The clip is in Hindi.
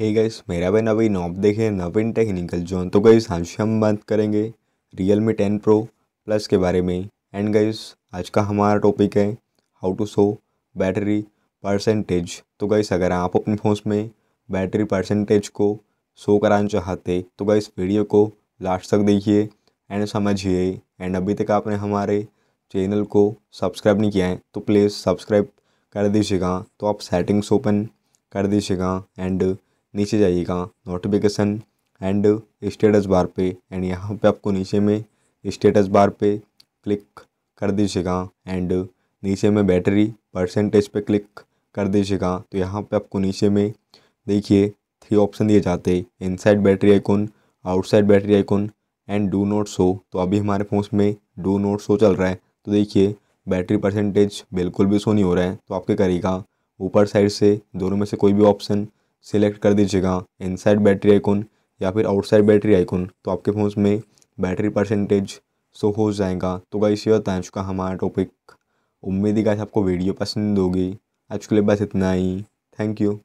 हे गाइस मेरा भाई नवीन आप देखें नवीन टेक्निकल जोन तो गाइस आज हम बात करेंगे Realme ten pro plus के बारे में एंड गाइस आज का हमारा टॉपिक है how to show battery percentage तो गाइस अगर आप अपने फ़ोन में बैटरी परसेंटेज को शो कराना चाहते तो गाइस वीडियो को लास्ट तक देखिए एंड समझिए एंड अभी तक आपने हमारे चैनल को सब्सक्राइब नहीं किया है तो प्लीज़ सब्सक्राइब कर दीजिएगा तो आप सेटिंग्स ओपन कर दीजिएगा एंड नीचे जाइएगा नोटिफिकेशन एंड स्टेटस बार पे एंड यहाँ पे आपको नीचे में स्टेटस बार पे क्लिक कर दीजिएगा एंड नीचे में बैटरी परसेंटेज पे क्लिक कर दीजिएगा तो यहाँ पे आपको नीचे में देखिए थ्री ऑप्शन दिए जाते हैं inside battery icon outside battery icon and do not show तो अभी हमारे फोन में डू नोट शो चल रहा है तो देखिए बैटरी परसेंटेज बिल्कुल भी शो नहीं हो रहा है तो आपके करेगा ऊपर साइड से दोनों में से कोई भी ऑप्शन सिलेक्ट कर दीजिएगा इनसाइड बैटरी आइकन या फिर आउटसाइड बैटरी आइकन तो आपके फ़ोन में बैटरी परसेंटेज शो हो जाएगा तो गाइस ये होता है चुका हमारा टॉपिक उम्मीद ही गाइस आपको वीडियो पसंद होगी आज के लिए बस इतना ही थैंक यू